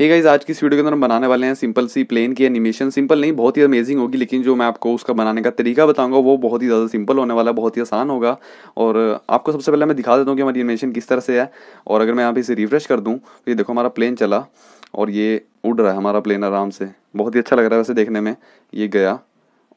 हे hey guys आज की इस वीडियो के अंदर हम बनाने वाले हैं सिंपल सी प्लेन की एनिमेशन सिंपल नहीं बहुत ही अमेजिंग होगी लेकिन जो मैं आपको उसका बनाने का तरीका बताऊंगा वो बहुत ही ज़्यादा सिंपल होने वाला है बहुत ही आसान होगा और आपको सबसे पहले मैं दिखा देता हूँ कि हमारी एनिमेशन किस तरह से है और अगर मैं यहाँ पे इसे रिफ्रेश कर दूँ तो ये देखो हमारा प्लेन चला और ये उड़ रहा है हमारा प्लेन आराम से बहुत ही अच्छा लग रहा है वैसे देखने में ये गया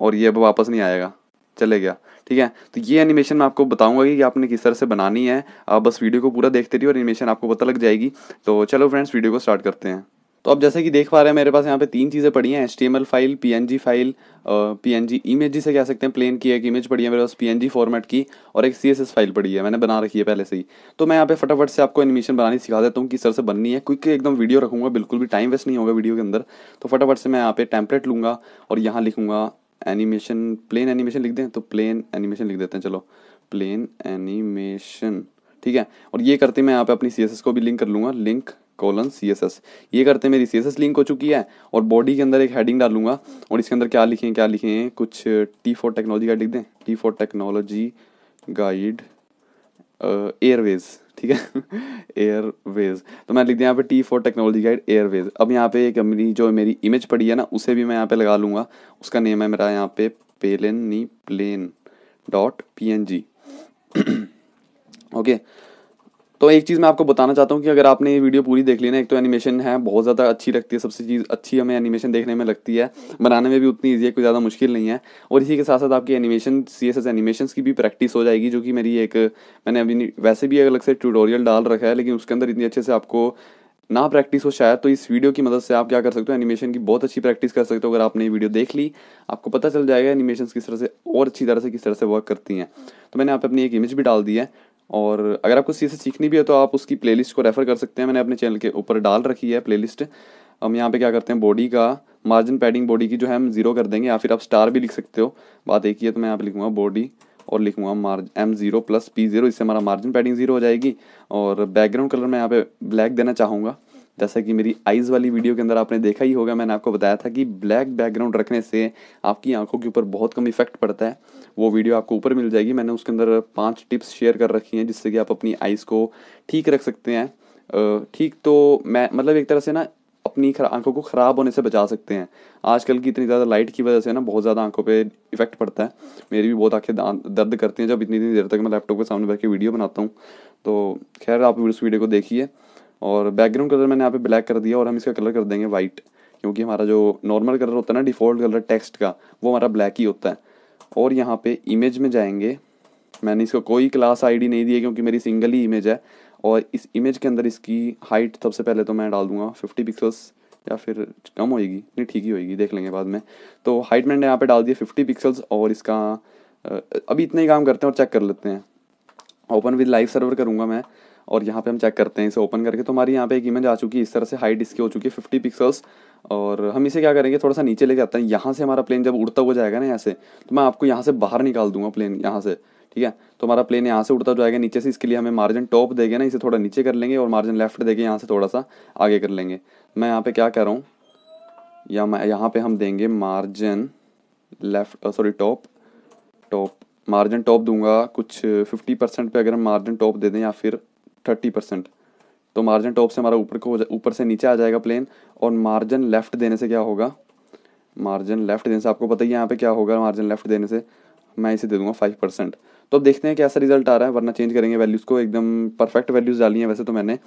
और ये अब वापस नहीं आएगा चले गया ठीक है तो ये एनिमेशन मैं आपको बताऊंगा कि आपने किस तरह से बनानी है आप बस वीडियो को पूरा देखते रहिए और एनिमेशन आपको पता लग जाएगी तो चलो फ्रेंड्स वीडियो को स्टार्ट करते हैं तो अब जैसे कि देख पा रहे हैं मेरे पास यहाँ पे तीन चीज़ें पड़ी हैं H file P file P N G image जिसे कह सकते हैं प्लेन की एक इमेज पड़ी है मेरे पास पी फॉर्मेट की और एक सी फाइल पड़ी है मैंने बना रखी है पहले से ही तो मैं यहाँ पे फटाफट से आपको एनिमेशन बनानी सिखा देता हूँ किस तरह से बननी है क्विक एकदम वीडियो रखूँगा बिल्कुल भी टाइम वेस्ट नहीं होगा वीडियो के अंदर तो फटाफट से मैं यहाँ पे टेम्पलेट लूँगा और यहाँ लिखूँगा एनिमेशन प्लेन एनिमेशन लिख दें तो प्लेन एनिमेशन लिख देते हैं चलो प्लेन एनिमेशन ठीक है और ये करते मैं यहाँ पे अपनी सी को भी लिंक कर लूँगा link colon C S S ये करते मेरी सी एस एस लिंक हो चुकी है और बॉडी के अंदर एक हेडिंग डालूंगा और इसके अंदर क्या लिखें क्या लिखें कुछ टी फॉर टेक्नोलॉजी गाइड लिख दें T four technology guide airways ठीक है एयरवेज तो मैंने लिख दिया यहाँ पे T four technology guide airways अब यहाँ पे एक मेरी जो मेरी इमेज पड़ी है ना उसे भी मैं यहाँ पे लगा लूँगा उसका नेम है मेरा यहाँ पे पेलेन नी plane dot P N G okay तो एक चीज़ मैं आपको बताना चाहता हूँ कि अगर आपने ये वीडियो पूरी देख ली ना एक तो एनिमेशन है बहुत ज़्यादा अच्छी लगती है सबसे चीज़ अच्छी हमें एनिमेशन देखने में लगती है बनाने में भी उतनी ईजी है कोई ज़्यादा मुश्किल नहीं है और इसी के साथ साथ आपकी animation C S S animation की भी प्रैक्टिस हो जाएगी जो कि मेरी एक मैंने अभी वैसे भी अलग से ट्यूटोरियल डाल रखा है लेकिन उसके अंदर इतनी अच्छे से आपको ना प्रैक्टिस हो शायद तो इस वीडियो की मदद से आप क्या कर सकते हो एनिमेशन की बहुत अच्छी प्रैक्टिस कर सकते हो अगर आपने ये वीडियो देख ली आपको पता चल जाएगा एनिमेशन किस तरह से और अच्छी तरह से किस तरह से वर्क करती हैं तो मैंने आप अपनी एक इमेज भी डाल दी है और अगर आपको सी सीखनी भी है तो आप उसकी प्ले को रेफ़र कर सकते हैं मैंने अपने चैनल के ऊपर डाल रखी है प्ले हम यहाँ पे क्या करते हैं बॉडी का मार्जिन पैडिंग बॉडी की जो है हम ज़ीरो कर देंगे या फिर आप स्टार भी लिख सकते हो बात एक ही है तो मैं यहाँ पे लिखूँगा बॉडी और लिखूँगा मार्ज M zero plus P zero इससे हमारा मार्जिन पैडिंग ज़ीरो हो जाएगी और बैकग्राउंड कलर मैं यहाँ पे ब्लैक देना चाहूँगा जैसा कि मेरी आइज़ वाली वीडियो के अंदर आपने देखा ही होगा मैंने आपको बताया था कि ब्लैक बैकग्राउंड रखने से आपकी आंखों के ऊपर बहुत कम इफेक्ट पड़ता है वो वीडियो आपको ऊपर मिल जाएगी मैंने उसके अंदर पाँच टिप्स शेयर कर रखी हैं जिससे कि आप अपनी आइज़ को ठीक रख सकते हैं ठीक तो मैं मतलब एक तरह से ना अपनी आंखों को ख़राब होने से बचा सकते हैं आजकल की इतनी ज़्यादा लाइट की वजह से ना बहुत ज़्यादा आंखों पे इफेक्ट पड़ता है मेरी भी बहुत आंखें दर्द करती हैं जब इतनी इतनी देर तक मैं लैपटॉप के सामने बैठ के वीडियो बनाता हूँ तो खैर आप उस वीडियो को देखिए और बैकग्राउंड कलर मैंने यहाँ पे ब्लैक कर दिया और हम इसका कलर कर देंगे वाइट क्योंकि हमारा जो नॉर्मल कलर होता है ना डिफ़ॉल्ट कलर टेक्स्ट का वो हमारा ब्लैक ही होता है और यहाँ पे इमेज में जाएंगे मैंने इसको कोई क्लास आईडी नहीं दी है क्योंकि मेरी सिंगल ही इमेज है और इस इमेज के अंदर इसकी हाइट सबसे पहले तो मैं डाल दूंगा फिफ्टी पिक्सल्स या फिर कम होएगी नहीं ठीक ही होएगी देख लेंगे बाद में तो हाइट मैंने यहाँ पे डाल दिया फिफ्टी पिक्सल्स और इसका अभी इतना ही काम करते हैं और चेक कर लेते हैं ओपन विद लाइव सर्वर करूँगा मैं और यहाँ पे हम चेक करते हैं इसे ओपन करके तो हमारी यहाँ पे एक इमेज आ चुकी है इस तरह से हाइट इसकी हो चुकी है फिफ्टी पिक्सल्स और हम इसे क्या करेंगे थोड़ा सा नीचे लेके आते हैं यहाँ से हमारा प्लेन जब उड़ता हुआ जाएगा ना यहाँ से तो मैं आपको यहाँ से बाहर निकाल दूंगा प्लेन यहाँ से ठीक है तो हमारा प्लेन यहाँ से उड़ता जाएगा नीचे से इसके लिए हमें मार्जिन टॉप देगा ना इसे थोड़ा नीचे कर लेंगे और मार्जिन लेफ्ट देगा यहाँ से थोड़ा सा आगे कर लेंगे मैं यहाँ पे क्या कर रहा हूँ या मैं यहाँ पे हम देंगे margin left sorry top top margin top दूंगा कुछ फिफ्टी परसेंट पर अगर हम मार्जिन टॉप दे दें या फिर थर्टी परसेंट तो मार्जिन टॉप से हमारा ऊपर को ऊपर से नीचे आ जाएगा प्लेन और मार्जिन लेफ्ट देने से क्या होगा मार्जिन लेफ्ट देने से आपको पता ही यहाँ पे क्या होगा मार्जिन लेफ्ट देने से मैं इसे दे दूंगा फाइव परसेंट तो अब देखते हैं कैसा रिजल्ट आ रहा है वरना चेंज करेंगे वैल्यूज़ को एकदम परफेक्ट वैल्यूज़ डाली हैं वैसे तो मैंने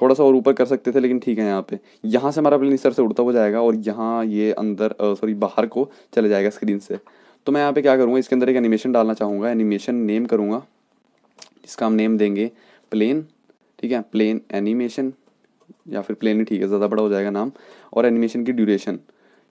थोड़ा सा और ऊपर कर सकते थे लेकिन ठीक है यहाँ पे यहाँ से हमारा प्लेन इस तरह से उड़ता हुआ जाएगा और यहाँ ये अंदर सॉरी बाहर को चले जाएगा स्क्रीन से तो मैं यहाँ पे क्या करूँगा इसके अंदर एक एनिमेशन डालना चाहूँगा एनिमेशन नेम करूँगा जिसका हम नेम देंगे प्लेन ठीक है प्लेन एनिमेशन या फिर प्लेन ही ठीक है ज़्यादा बड़ा हो जाएगा नाम और एनिमेशन की ड्यूरेशन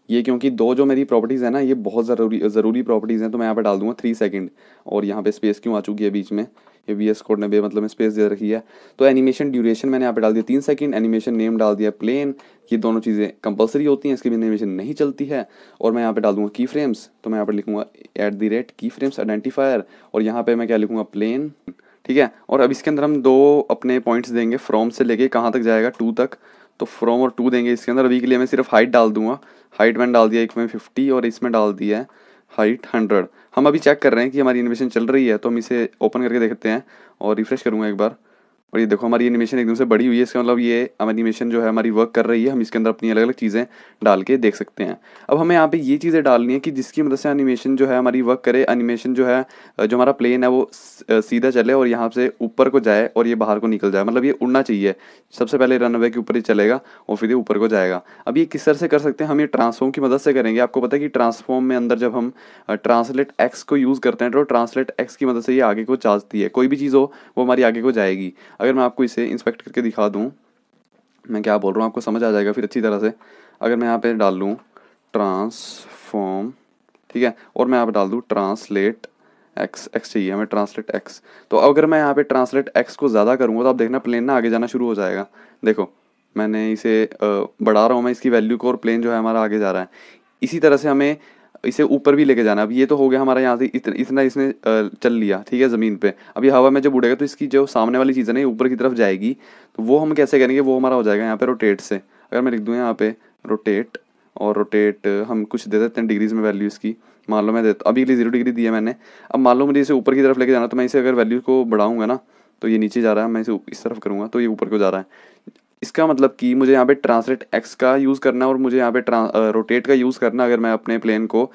ये क्योंकि दो जो मेरी प्रॉपर्टीज़ है ना ये बहुत ज़रूरी ज़रूरी प्रॉपर्टीज़ हैं तो मैं यहाँ पे डाल दूंगा थ्री सेकंड और यहाँ पे स्पेस क्यों आ चुकी है बीच में ये वी एस कोड ने बे मतलब स्पेस दे रखी है तो एनिमेशन ड्यूरेशन मैंने यहाँ पे डाल दिया तीन सेकंड एनिमेशन नेम डाल दिया प्लेन ये दोनों चीज़ें कंपलसरी होती हैं इसके बिना एनिमेशन नहीं चलती है और मैं यहाँ पर डाल दूँगा की फ्रेम्स तो मैं यहाँ पर लिखूँगा at the rate key frames identifier और यहाँ पर मैं क्या लिखूँगा प्लेन ठीक है और अब इसके अंदर हम दो अपने पॉइंट्स देंगे फ्रॉम से लेके कहाँ तक जाएगा टू तक तो फ्रॉम और टू देंगे इसके अंदर अभी के लिए मैं सिर्फ हाइट डाल दूंगा हाइट मैंने डाल दिया एक में फिफ्टी और इसमें डाल दिया है हाइट हंड्रेड हम अभी चेक कर रहे हैं कि हमारी इन्वेशन चल रही है तो हम इसे ओपन करके देखते हैं और रिफ्रेश करूँगा एक बार और ये देखो हमारी एनिमेशन एकदम से बड़ी हुई है इसका मतलब ये एनिमेशन जो है हमारी वर्क कर रही है हम इसके अंदर अपनी अलग अलग चीज़ें डाल के देख सकते हैं अब हमें यहाँ पे ये चीज़ें डालनी है कि जिसकी मदद से एनिमेशन जो है हमारी वर्क करे एनिमेशन जो है जो हमारा प्लेन है वो सीधा चले और यहाँ से ऊपर को जाए और ये बाहर को निकल जाए मतलब ये उड़ना चाहिए सबसे पहले रन के ऊपर ही चलेगा और फिर ये ऊपर को जाएगा अब ये किस तरह से कर सकते हैं हम ये ट्रांसफॉर्म की मदद से करेंगे आपको पता है कि ट्रांसफॉर्म में अंदर जब हम ट्रांसलेट एक्स को यूज़ करते हैं तो ट्रांसलेट एक्स की मदद से ये आगे को चाजती है कोई भी चीज़ हो वो हमारी आगे को जाएगी अगर मैं आपको इसे इंस्पेक्ट करके दिखा दूँ मैं क्या बोल रहा हूँ आपको समझ आ जाएगा फिर अच्छी तरह से अगर मैं यहाँ पे डाल लूँ ट्रांसफॉर्म ठीक है और मैं यहाँ पे डाल दूँ ट्रांसलेट एक्स एक्स चाहिए हमें ट्रांसलेट एक्स तो अगर मैं यहाँ पे ट्रांसलेट एक्स को ज़्यादा करूँगा तो आप देखना प्लेन ना आगे जाना शुरू हो जाएगा देखो मैंने इसे बढ़ा रहा हूँ मैं इसकी वैल्यू को और प्लेन जो है हमारा आगे जा रहा है इसी तरह से हमें इसे ऊपर भी लेके जाना अब ये तो हो गया हमारा यहाँ से इतना इतना इसने चल लिया ठीक है ज़मीन पे अभी हवा में जब उड़ेगा तो इसकी जो सामने वाली चीज़ है ना ऊपर की तरफ जाएगी तो वो हम कैसे करेंगे वो हमारा हो जाएगा यहाँ पे रोटेट से अगर मैं लिख दूँ यहाँ पे रोटेट और रोटेट हम कुछ दे देते हैं डिग्रीज में वैल्यू इसकी मान लो मैं देता अभी के लिए जीरो डिग्री दी है मैंने अब मान लो मुझे इसे ऊपर की तरफ लेके जाना तो मैं इसे अगर वैल्यू को बढ़ाऊँगा ना तो ये नीचे जा रहा है मैं इसे इस तरफ करूँगा तो ये ऊपर को जा रहा है इसका मतलब कि मुझे यहाँ पे ट्रांसलेट एक्स का यूज़ करना और मुझे यहाँ पे रोटेट का यूज़ करना अगर मैं अपने प्लेन को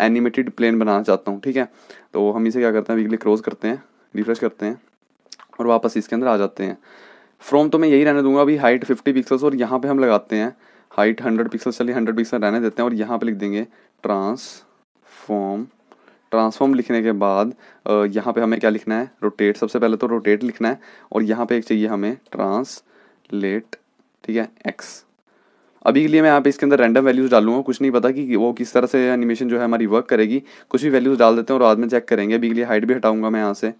एनिमेटेड प्लेन बनाना चाहता हूँ ठीक है तो हम इसे क्या करते हैं वीकली क्रॉस करते हैं रिफ्रेश करते हैं और वापस इसके अंदर आ जाते हैं फ्रॉम तो मैं यही रहने दूंगा अभी हाइट फिफ्टी पिक्सल्स और यहाँ पर हम लगाते हैं हाइट हंड्रेड पिक्सल्स चलिए हंड्रेड पिक्सल रहने देते हैं और यहाँ पर लिख देंगे ट्रांस फॉर्म ट्रांसफॉर्म लिखने के बाद यहाँ पे हमें क्या लिखना है रोटेट सबसे पहले तो रोटेट लिखना है और यहाँ पे एक चाहिए हमें ट्रांस लेट ठीक है एक्स अभी के लिए मैं यहाँ पे इसके अंदर रैंडम वैल्यूज़ डालूंगा कुछ नहीं पता कि वो किस तरह से एनिमेशन जो है हमारी वर्क करेगी कुछ भी वैल्यूज़ डाल देते हैं और बाद में चेक करेंगे अभी के लिए हाइट भी हटाऊंगा मैं यहाँ से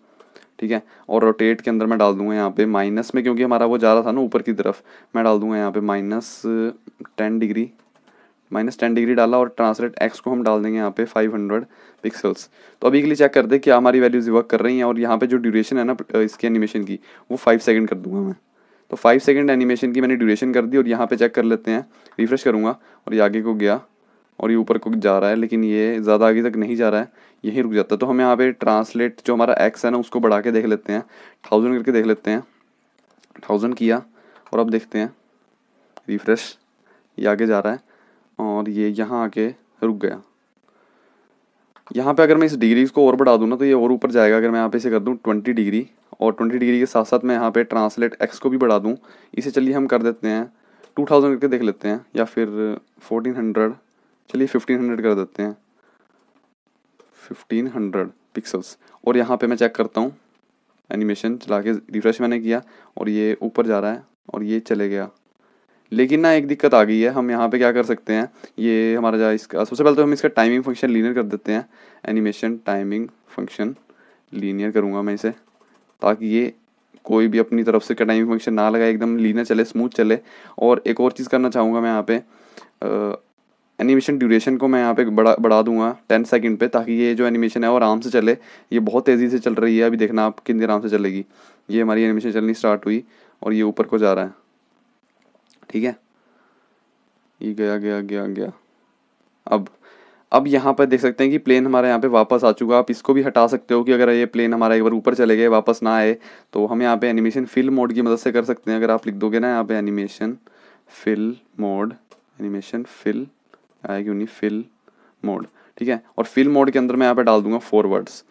ठीक है और रोटेट के अंदर मैं डाल दूंगा यहाँ पे माइनस में क्योंकि हमारा वो जा रहा था ना ऊपर की तरफ मैं डाल दूंगा यहाँ पे minus ten degree minus ten degree डाला और ट्रांसलेट एक्स को हम डाल देंगे यहाँ पे फाइव हंड्रेड पिक्सल्स तो अभी के लिए चेक कर दे क्या हमारी वैल्यूज़ वर्क कर रही हैं और यहाँ पे जो ड्यूरेशन है ना इसके एनिमेशन की वो फाइव सेकंड कर दूंगा मैं तो फाइव सेकेंड एनिमेशन की मैंने ड्यूरेशन कर दी और यहाँ पे चेक कर लेते हैं रिफ्रेश करूँगा और ये आगे को गया और ये ऊपर को जा रहा है लेकिन ये ज़्यादा आगे तक नहीं जा रहा है यहीं रुक जाता है तो हम यहाँ पे ट्रांसलेट जो हमारा एक्स है ना उसको बढ़ा के देख लेते हैं थाउजेंड करके देख लेते हैं थाउजेंड किया और अब देखते हैं रिफ्रेश ये आगे जा रहा है और ये यहाँ आके रुक गया यहाँ पे अगर मैं इस डिग्रीज़ को और बढ़ा दूँ ना तो ये और ऊपर जाएगा अगर मैं यहाँ पे इसे कर दूँ ट्वेंटी डिग्री और ट्वेंटी डिग्री के साथ साथ मैं यहाँ पे ट्रांसलेट एक्स को भी बढ़ा दूँ इसे चलिए हम कर देते हैं टू थाउजेंड करके देख लेते हैं या फिर फोर्टीन हंड्रेड चलिए फिफ्टीन हंड्रेड कर देते हैं फिफ्टीन हंड्रेड पिक्सल्स और यहाँ पे मैं चेक करता हूँ एनिमेशन चला के रिफ्रेश मैंने किया और ये ऊपर जा रहा है और ये चले गया लेकिन ना एक दिक्कत आ गई है हम यहाँ पे क्या कर सकते हैं ये हमारा जहाँ इसका सबसे पहले तो हम इसका टाइमिंग फंक्शन लीनियर कर देते हैं एनिमेशन टाइमिंग फंक्शन लीनियर करूँगा मैं इसे ताकि ये कोई भी अपनी तरफ से कटाई फंक्शन ना लगाए एकदम लीना चले स्मूथ चले और एक और चीज़ करना चाहूँगा मैं यहाँ पे एनिमेशन ड्यूरेशन को मैं यहाँ पे बढ़ा बढ़ा दूंगा टेन सेकंड पे ताकि ये जो एनिमेशन है वो आराम से चले ये बहुत तेज़ी से चल रही है अभी देखना आप कितनी आराम से चलेगी ये हमारी एनिमेशन चलनी स्टार्ट हुई और ये ऊपर को जा रहा है ठीक है ये गया गया गया गया अब अब यहाँ पर देख सकते हैं कि प्लेन हमारे यहाँ पे वापस आ चुका है आप इसको भी हटा सकते हो कि अगर ये प्लेन हमारा एक बार ऊपर चले गए वापस ना आए तो हम यहाँ पे एनिमेशन फिल मोड की मदद से कर सकते हैं अगर आप लिख दोगे ना यहाँ पे animation fill mode animation fill आए क्यों नहीं फिल मोड ठीक है और फिल मोड के अंदर मैं यहाँ पर डाल दूंगा फॉरवर्ड्स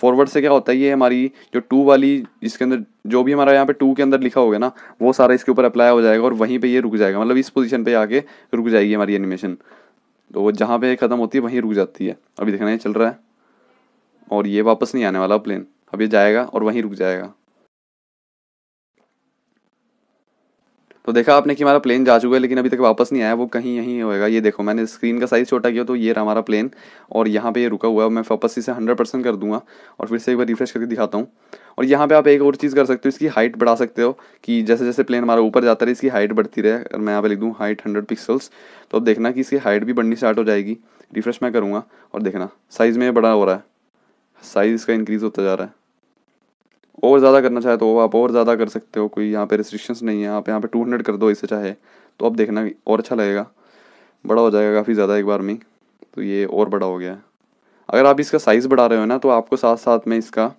फॉरवर्ड से क्या होता है ये हमारी जो टू वाली इसके अंदर जो भी हमारा यहाँ पे टू के अंदर लिखा होगा ना वो सारा इसके ऊपर अप्लाई हो जाएगा और वहीं पे ये रुक जाएगा मतलब इस पोजीशन पे आके रुक जाएगी हमारी एनिमेशन तो वो जहाँ पे ख़त्म होती है वहीं रुक जाती है अभी देखना ये चल रहा है और ये वापस नहीं आने वाला प्लेन अब ये जाएगा और वहीं रुक जाएगा तो देखा आपने कि हमारा प्लेन जा चुका है लेकिन अभी तक वापस नहीं आया वो कहीं यहीं होएगा ये देखो मैंने स्क्रीन का साइज़ छोटा किया तो ये रहा हमारा प्लेन और यहाँ पे ये रुका हुआ है मैं वापस इसे हंड्रेड परसेंट कर दूंगा और फिर से एक बार रिफ्रेश करके दिखाता हूँ और यहाँ पे आप एक और चीज़ कर सकते हो इसकी हाइट बढ़ा सकते हो कि जैसे जैसे प्लेन हमारा ऊपर जाता रहे इसकी हाइट बढ़ती रहे अगर मैं यहाँ पर लिख दूँ हाइट हंड्रेड पिक्सल्स तो अब देखना कि इसकी हाइट भी बढ़नी स्टार्ट हो जाएगी रिफ्रेश मैं करूँगा और देखना साइज़ में बड़ा हो रहा है साइज़ इसका इंक्रीज़ होता जा रहा है और ज़्यादा करना चाहे तो आप और ज़्यादा कर सकते हो कोई यहाँ पे रिस्ट्रिक्शंस नहीं है आप यहाँ पे टू हंड्रेड कर दो इसे चाहे तो अब देखना और अच्छा लगेगा बड़ा हो जाएगा काफ़ी ज़्यादा एक बार में तो ये और बड़ा हो गया है अगर आप इसका साइज़ बढ़ा रहे हो ना तो आपको साथ साथ में इसका आ,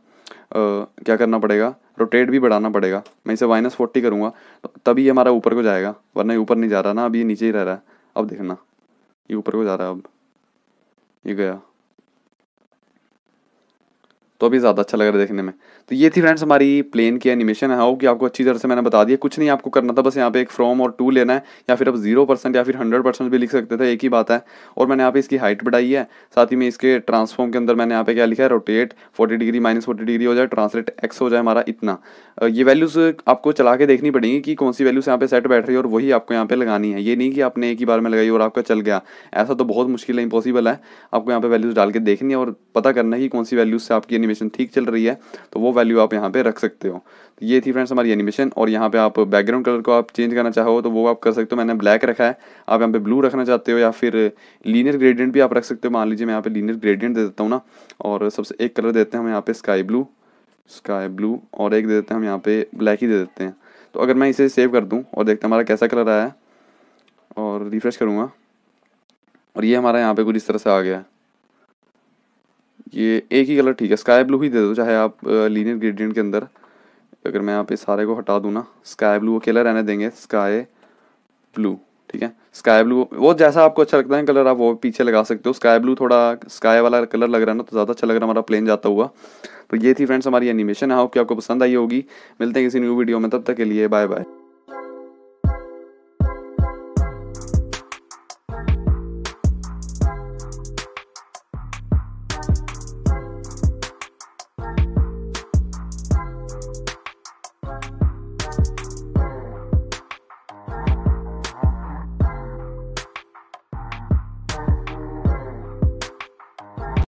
क्या करना पड़ेगा रोटेट भी बढ़ाना पड़ेगा मैं इसे माइनस फोर्टी करूँगा तो तभी ये हमारा ऊपर को जाएगा वरना ये ऊपर नहीं जा रहा ना अभी ये नीचे ही रह रहा है अब देखना ये ऊपर को जा रहा है अब ये गया तो अभी ज़्यादा अच्छा लग रहा है देखने में तो ये थी फ्रेंड्स हमारी प्लेन की एनिमेशन है होप कि आपको अच्छी तरह से मैंने बता दिया कुछ नहीं आपको करना था बस यहाँ पे एक फ्रॉम और टू लेना है या फिर आप जीरो परसेंट या फिर हंड्रेड परसेंट भी लिख सकते थे एक ही बात है और मैंने यहाँ पे इसकी हाइट बढ़ाई है साथ ही में इसके ट्रांसफॉर्म के अंदर मैंने यहाँ पे क्या लिखा है rotate forty degree minus forty degree हो जाए ट्रांसलेट एक्स हो जाए हमारा इतना ये वैल्यूज़ आपको चला के देखनी पड़ेगी कि कौन सी वैल्यूज़ यहाँ पे सेट बैठ रही है और वही आपको यहाँ पे लगानी है ये नहीं कि आपने एक ही बार में लगाई और आपका चल गया ऐसा तो बहुत मुश्किल है इम्पॉसिबल है आपको यहाँ पे वैल्यूज़ डाल के देखनी है और पता करना है कि कौन सी वैल्यूज़ से आपकी एनिमेशन ठीक चल रही है तो वो वैल्यू आप यहाँ पे रख सकते हो तो ये थी फ्रेंड्स हमारी एनिमेशन और यहाँ पे आप बैकग्राउंड कलर को आप चेंज करना चाहो तो वो आप कर सकते हो मैंने ब्लैक रखा है आप यहाँ पे ब्लू रखना चाहते हो या फिर लीनियर ग्रेडियंट भी आप रख सकते हो मान लीजिए मैं यहाँ पे लीनियर ग्रेडियंट दे देता हूँ ना और सबसे एक कलर देते हैं हम यहाँ पे स्काई ब्लू स्काई ब्लू और एक दे देते हैं हम यहाँ पे ब्लैक ही दे देते हैं तो अगर मैं इसे सेव कर दूँ और देखते हैं हमारा कैसा कलर आया है और रिफ्रेश करूँगा और ये हमारा यहाँ पे कुछ इस तरह से आ गया है ये एक ही कलर ठीक है स्काई ब्लू ही दे दो चाहे आप लीनियर ग्रेडियंट के अंदर अगर मैं यहाँ पे सारे को हटा दूँ ना स्काई ब्लू अकेला रहने देंगे स्काई ब्लू ठीक है स्काई ब्लू वो जैसा आपको अच्छा लगता है कलर आप वो पीछे लगा सकते हो स्काई ब्लू थोड़ा स्काई वाला कलर लग रहा है ना तो ज़्यादा अच्छा लग रहा है हमारा प्लेन जाता हुआ तो ये थी फ्रेंड्स हमारी एनिमेशन है कि आपको पसंद आई होगी मिलते हैं किसी न्यू वीडियो में तब तक के लिए बाय बाय